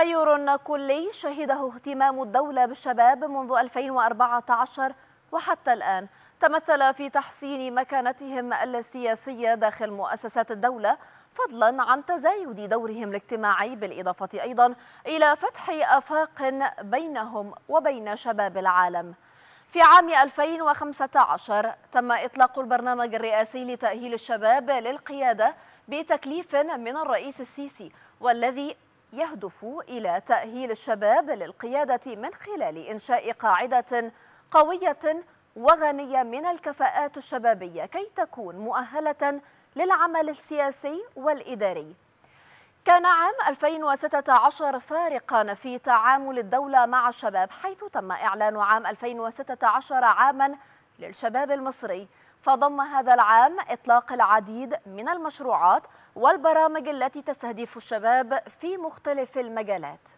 تغير كلي شهده اهتمام الدولة بالشباب منذ 2014 وحتى الآن تمثل في تحسين مكانتهم السياسية داخل مؤسسات الدولة فضلا عن تزايد دورهم الاجتماعي بالإضافة أيضا إلى فتح أفاق بينهم وبين شباب العالم في عام 2015 تم إطلاق البرنامج الرئاسي لتأهيل الشباب للقيادة بتكليف من الرئيس السيسي والذي يهدف إلى تأهيل الشباب للقيادة من خلال إنشاء قاعدة قوية وغنية من الكفاءات الشبابية كي تكون مؤهلة للعمل السياسي والإداري كان عام 2016 فارقا في تعامل الدولة مع الشباب حيث تم إعلان عام 2016 عاما للشباب المصري فضم هذا العام إطلاق العديد من المشروعات والبرامج التي تستهدف الشباب في مختلف المجالات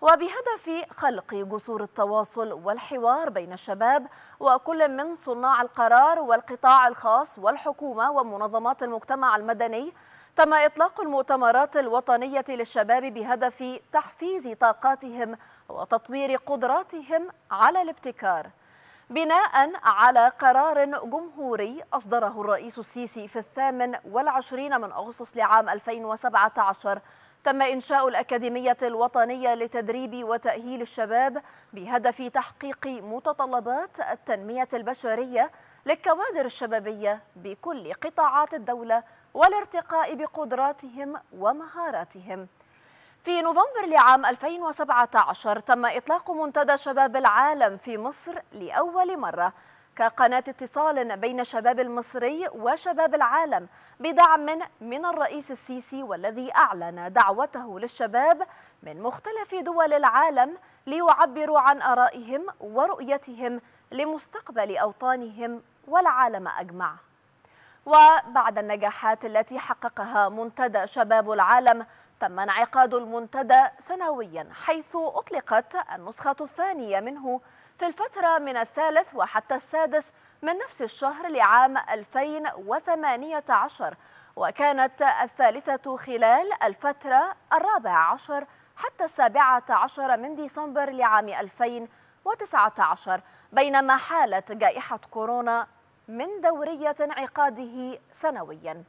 وبهدف خلق جسور التواصل والحوار بين الشباب وكل من صناع القرار والقطاع الخاص والحكومة ومنظمات المجتمع المدني تم إطلاق المؤتمرات الوطنية للشباب بهدف تحفيز طاقاتهم وتطوير قدراتهم على الابتكار بناء على قرار جمهوري أصدره الرئيس السيسي في الثامن والعشرين من أغسطس لعام 2017 تم إنشاء الأكاديمية الوطنية لتدريب وتأهيل الشباب بهدف تحقيق متطلبات التنمية البشرية للكوادر الشبابية بكل قطاعات الدولة والارتقاء بقدراتهم ومهاراتهم في نوفمبر لعام 2017 تم إطلاق منتدى شباب العالم في مصر لأول مرة كقناة اتصال بين شباب المصري وشباب العالم بدعم من الرئيس السيسي والذي أعلن دعوته للشباب من مختلف دول العالم ليعبروا عن آرائهم ورؤيتهم لمستقبل أوطانهم والعالم أجمع وبعد النجاحات التي حققها منتدى شباب العالم تم انعقاد المنتدى سنويا حيث أطلقت النسخة الثانية منه في الفترة من الثالث وحتى السادس من نفس الشهر لعام 2018 وكانت الثالثة خلال الفترة الرابع عشر حتى السابعة عشر من ديسمبر لعام 2019 بينما حالت جائحة كورونا من دورية انعقاده سنوياً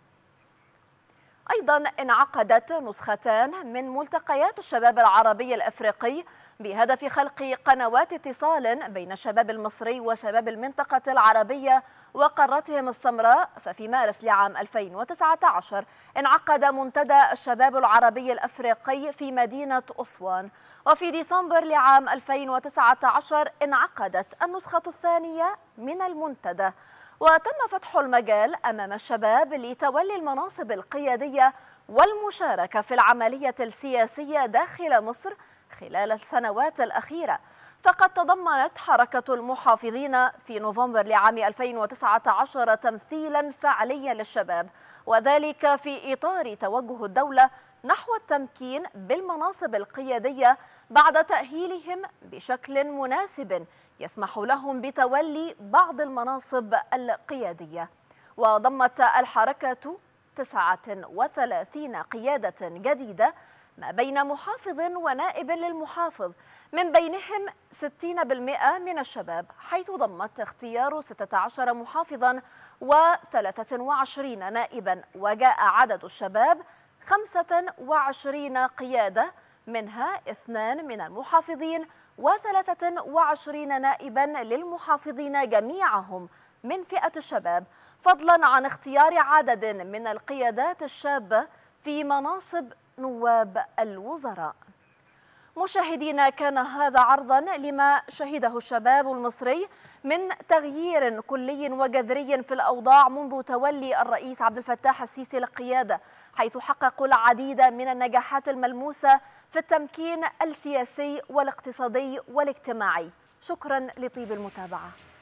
أيضا انعقدت نسختان من ملتقيات الشباب العربي الأفريقي بهدف خلق قنوات اتصال بين الشباب المصري وشباب المنطقة العربية وقارتهم السمراء ففي مارس لعام 2019 انعقد منتدى الشباب العربي الأفريقي في مدينة أسوان وفي ديسمبر لعام 2019 انعقدت النسخة الثانية من المنتدى وتم فتح المجال أمام الشباب لتولي المناصب القيادية والمشاركة في العملية السياسية داخل مصر خلال السنوات الأخيرة فقد تضمنت حركة المحافظين في نوفمبر لعام 2019 تمثيلا فعليا للشباب وذلك في إطار توجه الدولة نحو التمكين بالمناصب القيادية بعد تأهيلهم بشكل مناسب يسمح لهم بتولي بعض المناصب القيادية وضمت الحركة 39 قيادة جديدة ما بين محافظ ونائب للمحافظ من بينهم 60% من الشباب حيث ضمت اختيار 16 محافظا و23 نائبا وجاء عدد الشباب 25 قيادة منها اثنان من المحافظين و23 نائبا للمحافظين جميعهم من فئة الشباب فضلا عن اختيار عدد من القيادات الشابة في مناصب نواب الوزراء مشاهدينا كان هذا عرضا لما شهده الشباب المصري من تغيير كلي وجذري في الأوضاع منذ تولي الرئيس عبد الفتاح السيسي القيادة حيث حققوا العديد من النجاحات الملموسة في التمكين السياسي والاقتصادي والاجتماعي شكرا لطيب المتابعة